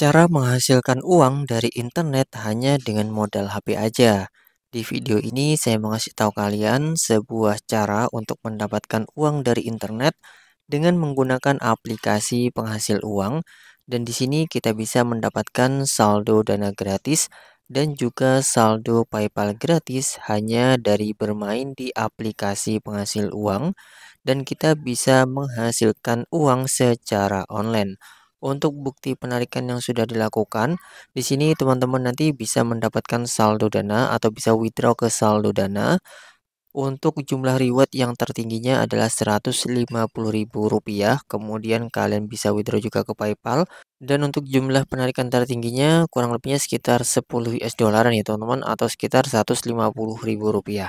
Cara menghasilkan uang dari internet hanya dengan modal HP aja. Di video ini saya mengasih tahu kalian sebuah cara untuk mendapatkan uang dari internet dengan menggunakan aplikasi penghasil uang dan di sini kita bisa mendapatkan saldo dana gratis dan juga saldo PayPal gratis hanya dari bermain di aplikasi penghasil uang dan kita bisa menghasilkan uang secara online. Untuk bukti penarikan yang sudah dilakukan, di sini teman-teman nanti bisa mendapatkan saldo dana atau bisa withdraw ke saldo dana. Untuk jumlah reward yang tertingginya adalah Rp150.000, kemudian kalian bisa withdraw juga ke PayPal. Dan untuk jumlah penarikan tertingginya kurang lebihnya sekitar 10 US dolaran ya teman-teman atau sekitar Rp150.000.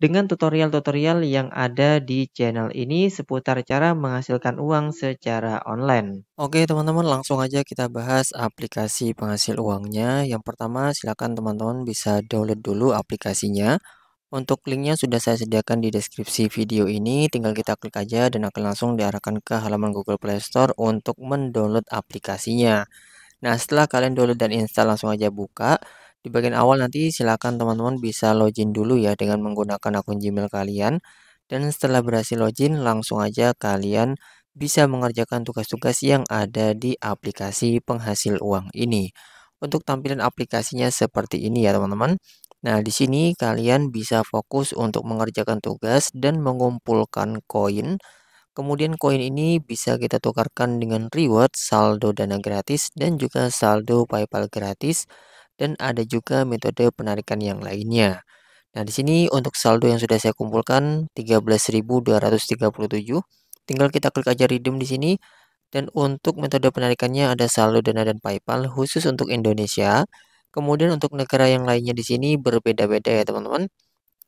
dengan tutorial-tutorial yang ada di channel ini seputar cara menghasilkan uang secara online. Oke teman-teman langsung aja kita bahas aplikasi penghasil uangnya. Yang pertama silakan teman-teman bisa download dulu aplikasinya. Untuk linknya sudah saya sediakan di deskripsi video ini, tinggal kita klik aja dan akan langsung diarahkan ke halaman Google Play Store untuk mendownload aplikasinya. Nah setelah kalian download dan install langsung aja buka, di bagian awal nanti silakan teman-teman bisa login dulu ya dengan menggunakan akun Gmail kalian. Dan setelah berhasil login, langsung aja kalian bisa mengerjakan tugas-tugas yang ada di aplikasi penghasil uang ini. Untuk tampilan aplikasinya seperti ini ya teman-teman. Nah, di sini kalian bisa fokus untuk mengerjakan tugas dan mengumpulkan koin. Kemudian koin ini bisa kita tukarkan dengan reward, saldo dana gratis, dan juga saldo PayPal gratis dan ada juga metode penarikan yang lainnya. Nah, di sini untuk saldo yang sudah saya kumpulkan 13.237, tinggal kita klik aja redeem di sini. Dan untuk metode penarikannya ada saldo Dana dan PayPal khusus untuk Indonesia. Kemudian untuk negara yang lainnya di sini berbeda-beda ya, teman-teman.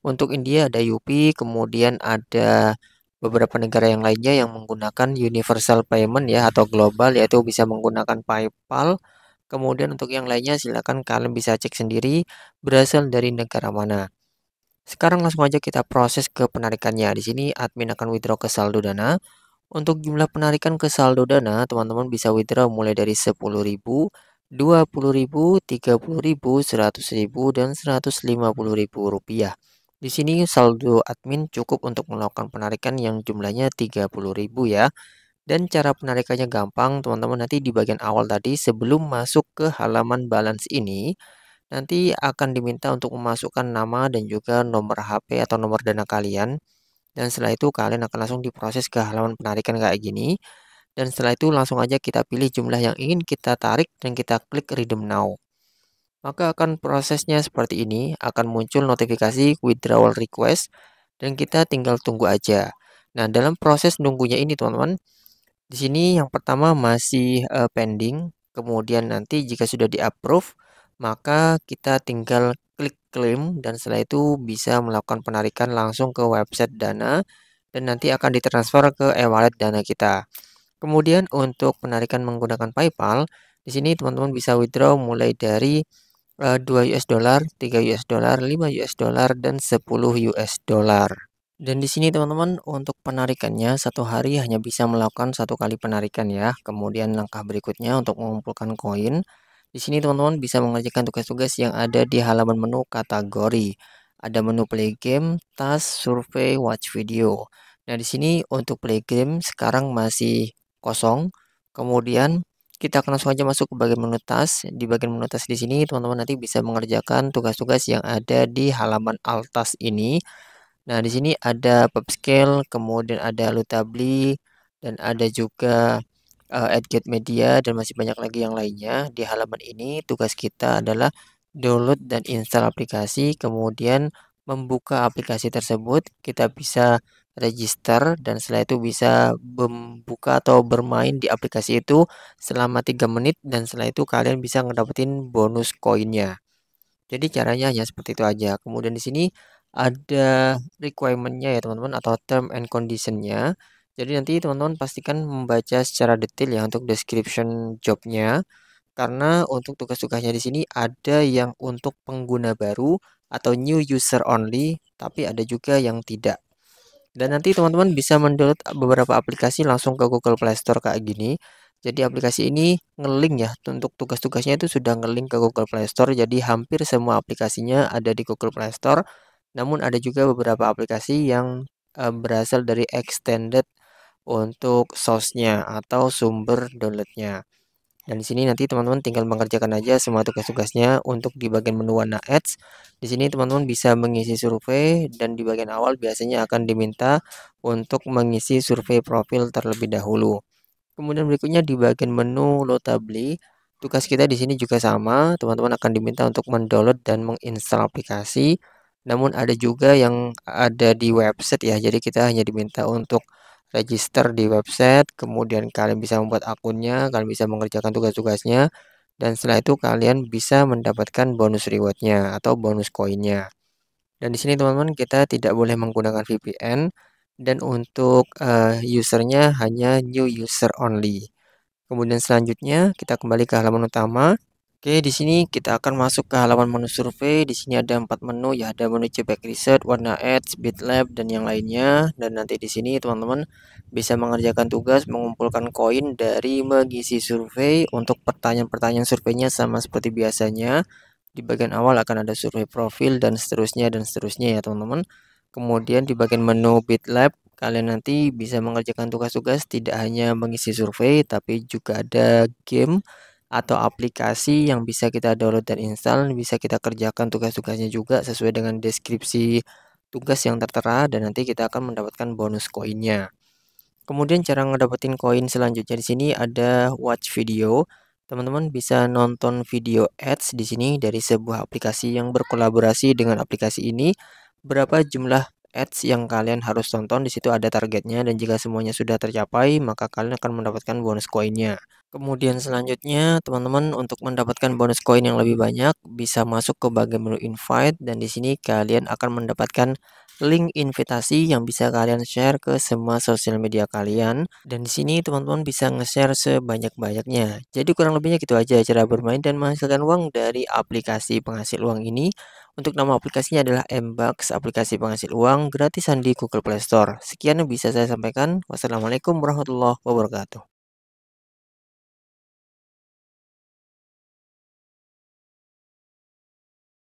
Untuk India ada UP, kemudian ada beberapa negara yang lainnya yang menggunakan universal payment ya atau global yaitu bisa menggunakan PayPal Kemudian untuk yang lainnya silakan kalian bisa cek sendiri berasal dari negara mana. Sekarang langsung aja kita proses ke penarikannya. Di sini admin akan withdraw ke saldo dana. Untuk jumlah penarikan ke saldo dana, teman-teman bisa withdraw mulai dari 10.000, 20.000, 30.000, 100.000 dan 150.000 rupiah. Di sini saldo admin cukup untuk melakukan penarikan yang jumlahnya 30.000 ya. Dan cara penarikannya gampang, teman-teman nanti di bagian awal tadi sebelum masuk ke halaman balance ini, nanti akan diminta untuk memasukkan nama dan juga nomor HP atau nomor dana kalian. Dan setelah itu kalian akan langsung diproses ke halaman penarikan kayak gini. Dan setelah itu langsung aja kita pilih jumlah yang ingin kita tarik dan kita klik redeem now. Maka akan prosesnya seperti ini, akan muncul notifikasi withdrawal request dan kita tinggal tunggu aja. Nah, dalam proses nunggunya ini teman-teman, di sini yang pertama masih uh, pending, kemudian nanti jika sudah di approve, maka kita tinggal klik claim dan setelah itu bisa melakukan penarikan langsung ke website Dana dan nanti akan ditransfer ke e-wallet Dana kita. Kemudian untuk penarikan menggunakan PayPal, di sini teman-teman bisa withdraw mulai dari uh, eh, 2 US dollar, 3 US dollar, 5 US dollar dan 10 US dollar. Dan di sini teman-teman untuk penarikannya satu hari hanya bisa melakukan satu kali penarikan ya. Kemudian langkah berikutnya untuk mengumpulkan koin. Di sini teman-teman bisa mengerjakan tugas-tugas yang ada di halaman menu kategori. Ada menu play game, task, survei, watch video. Nah di sini untuk play game sekarang masih kosong. Kemudian kita akan langsung aja masuk ke bagian menu task. Di bagian menu task di sini teman-teman nanti bisa mengerjakan tugas-tugas yang ada di halaman altas ini. Nah, di sini ada Pubscale, scale, kemudian ada lutabli dan ada juga uh, eh, AdGate Media dan masih banyak lagi yang lainnya. Di halaman ini tugas kita adalah download dan install aplikasi, kemudian membuka aplikasi tersebut, kita bisa register dan setelah itu bisa membuka atau bermain di aplikasi itu selama 3 menit dan setelah itu kalian bisa ngedapetin bonus koinnya. Jadi caranya hanya seperti itu aja. Kemudian di sini ada requirement-nya ya teman-teman atau term and condition-nya. Jadi nanti teman-teman pastikan membaca secara detail ya untuk description job-nya karena untuk tugas-tugasnya di sini ada yang untuk pengguna baru atau new user only tapi ada juga yang tidak. Dan nanti teman-teman bisa mendownload beberapa aplikasi langsung ke Google Play Store kayak gini. Jadi aplikasi ini ngelink ya untuk tugas-tugasnya itu sudah ngelink ke Google Play Store. Jadi hampir semua aplikasinya ada di Google Play Store namun ada juga beberapa aplikasi yang uh, berasal dari extended untuk source-nya atau sumber downloadnya. Dan di sini nanti teman-teman tinggal mengerjakan aja semua tugas-tugasnya untuk di bagian menu warna ads. Di sini teman-teman bisa mengisi survei dan di bagian awal biasanya akan diminta untuk mengisi survei profil terlebih dahulu. Kemudian berikutnya di bagian menu Lotably, tugas kita di sini juga sama, teman-teman akan diminta untuk mendownload dan menginstal aplikasi namun ada juga yang ada di website ya. Jadi kita hanya diminta untuk register di website, kemudian kalian bisa membuat akunnya, kalian bisa mengerjakan tugas-tugasnya, dan setelah itu kalian bisa mendapatkan bonus rewardnya atau bonus koinnya. Dan di sini teman-teman kita tidak boleh menggunakan VPN dan untuk uh, usernya hanya new user only. Kemudian selanjutnya kita kembali ke halaman utama. Oke, di sini kita akan masuk ke halaman menu survei. Di sini ada empat menu ya, ada menu Cebek riset, Warna Ads, BitLab, dan yang lainnya. Dan nanti di sini teman-teman bisa mengerjakan tugas mengumpulkan koin dari mengisi survei untuk pertanyaan-pertanyaan surveinya sama seperti biasanya. Di bagian awal akan ada survei profil dan seterusnya dan seterusnya ya teman-teman. Kemudian di bagian menu BitLab kalian nanti bisa mengerjakan tugas-tugas tidak hanya mengisi survei tapi juga ada game atau aplikasi yang bisa kita download dan install, bisa kita kerjakan tugas-tugasnya juga sesuai dengan deskripsi tugas yang tertera dan nanti kita akan mendapatkan bonus koinnya. Kemudian cara ngedapetin koin selanjutnya di sini ada watch video. Teman-teman bisa nonton video ads di sini dari sebuah aplikasi yang berkolaborasi dengan aplikasi ini. Berapa jumlah ads yang kalian harus tonton. Di situ ada targetnya dan jika semuanya sudah tercapai, maka kalian akan mendapatkan bonus koinnya. Kemudian selanjutnya, teman-teman untuk mendapatkan bonus koin yang lebih banyak bisa masuk ke bagian menu invite dan di sini kalian akan mendapatkan link invitasi yang bisa kalian share ke semua sosial media kalian dan di sini teman-teman bisa nge-share sebanyak-banyaknya. Jadi kurang lebihnya gitu aja cara bermain dan menghasilkan uang dari aplikasi penghasil uang ini. Untuk nama aplikasinya adalah Mbucks, aplikasi penghasil uang gratisan di Google Play Store. Sekian yang bisa saya sampaikan. Wassalamualaikum warahmatullahi wabarakatuh.